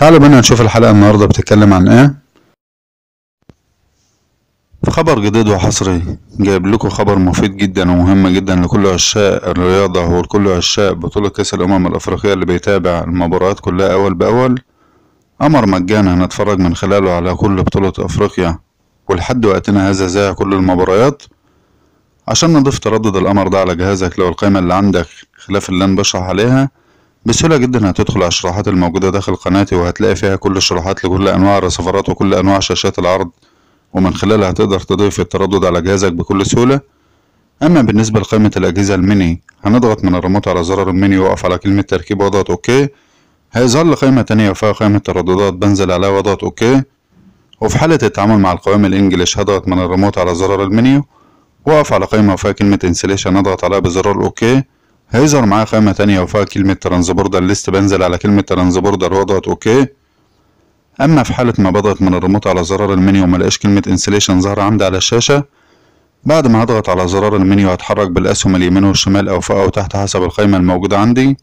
تعالوا بنا نشوف الحلقة النهاردة بتتكلم عن ايه في خبر جديد وحصري جايب لكم خبر مفيد جدا ومهم جدا لكل عشاق الرياضة ولكل عشاق بطولة كأس الأمم الأفريقية اللي بيتابع المباريات كلها أول بأول أمر مجانا نتفرج من خلاله على كل بطولة أفريقيا ولحد وقتنا هذا زي كل المباريات عشان نضيف تردد الأمر ده على جهازك لو القائمة اللي عندك خلاف اللي أنا بشرح عليها بسهولة جدا هتدخل على الشروحات الموجودة داخل قناتي وهتلاقي فيها كل الشروحات لكل أنواع الرسيفرات وكل أنواع شاشات العرض ومن خلالها هتقدر تضيف التردد على جهازك بكل سهولة أما بالنسبة لقائمة الأجهزة الميني هنضغط من الريموت على زرار الميني وأقف على كلمة تركيب واضغط أوكي هيظهر لي قائمة تانية وفيها قائمة ترددات بنزل عليها واضغط أوكي وفي حالة التعامل مع القوائم الإنجليش هضغط من الريموت على زرار المنيو وأقف على قائمة وفيها كلمة انسليشن أضغط عليها بزرار أوكي هيظهر معايا خامة تانية وفيها كلمة ترانز بوردر ليست بنزل على كلمة ترانز بوردر واضغط اوكي اما في حالة ما بضغط من الريموت على زرار المنيو ملاقيش كلمة انسليشن ظاهرة عندي على الشاشة بعد ما هضغط على زرار المنيو هتحرك بالاسهم اليمين والشمال او فوق او تحت حسب القائمة الموجودة عندي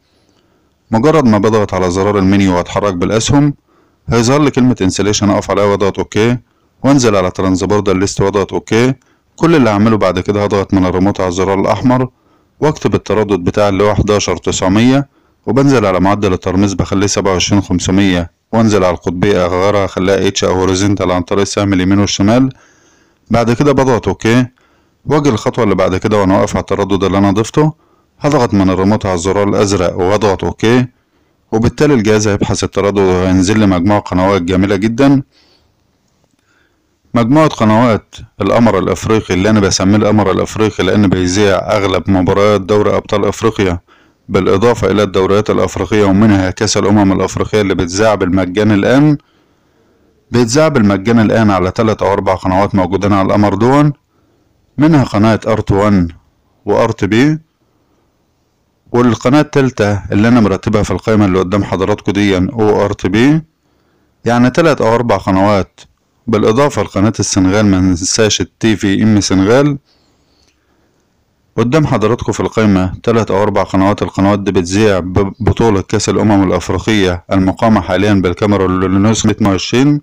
مجرد ما بضغط على زرار المنيو واتحرك بالاسهم هيظهر لي كلمة انسليشن اقف عليها واضغط اوكي وانزل على ترانز بوردر ليست واضغط اوكي كل اللي هعمله بعد كده هضغط من الريموت على الزرار الاحمر واكتب التردد بتاع اللي هو 11900 وبنزل على معدل الترميز بخليه 27500 وانزل على القطبية اغيرها اخليها اتش او هوريزنتال عن طريق السهم اليمين والشمال بعد كده بضغط اوكي واجي الخطوة اللي بعد كده وانا واقف على التردد اللي انا ضفته هضغط من الريموت على الزرار الازرق واضغط اوكي وبالتالي الجهاز هيبحث التردد وهينزل لي مجموعة قنوات جميلة جدا مجموعة قنوات القمر الأفريقي اللي أنا بسميه القمر الأفريقي لأن بيذيع أغلب مباريات دوري أبطال أفريقيا بالإضافة إلى الدوريات الأفريقية ومنها كأس الأمم الأفريقية اللي بتذاع بالمجان الآن بيتذاع بالمجان الآن على تلات أو أربع قنوات موجودين على القمر دون منها قناة أرت 1 وأرت بي والقناة التالتة اللي أنا مرتبها في القائمة اللي قدام حضراتكم دي أو أرت بي يعني تلات أو أربع قنوات بالإضافة لقناة السنغال من ساشة التي في ام سنغال قدام حضراتكم في القائمة تلات أو أربع قنوات القنوات دي بتذيع ببطولة كأس الأمم الأفريقية المقامة حاليا بالكاميرون لنسخة 22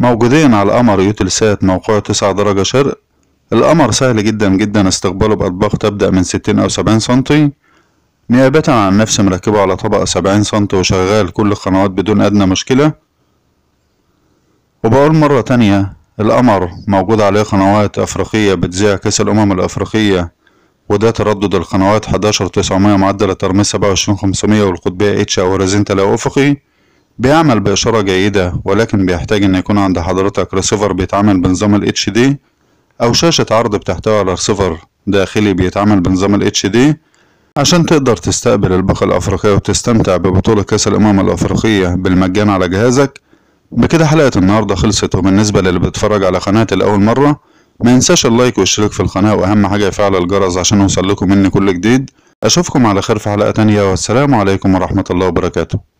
موجودين على القمر يوتلسات موقعه تسعة درجة شرق القمر سهل جدا جدا استقباله بأطباق تبدأ من ستين أو سبعين سنتي نيابة عن نفسي مركبه على طبق سبعين سنتي وشغال كل القنوات بدون أدنى مشكلة وبقول مرة تانية القمر موجود عليه قنوات أفريقية بتذيع كأس الأمم الأفريقية وده تردد القنوات حداشر 900 معدل الترميز وعشرين 500 والقطبية اتش أو هوريزنتال لا أفقي بيعمل بإشارة جيدة ولكن بيحتاج إن يكون عند حضرتك ريسيفر بيتعامل بنظام ال دي أو شاشة عرض بتحتوي على ريسيفر داخلي بيتعامل بنظام ال دي عشان تقدر تستقبل الباقة الأفريقية وتستمتع ببطولة كأس الأمم الأفريقية بالمجان على جهازك بكده حلقة النهاردة خلصت وبالنسبة للي بيتفرج على قناتي لأول مرة ما ينساش اللايك والاشتراك في القناة وأهم حاجة فعل الجرس عشان يوصل لكم مني كل جديد أشوفكم على خير في حلقة تانية والسلام عليكم ورحمة الله وبركاته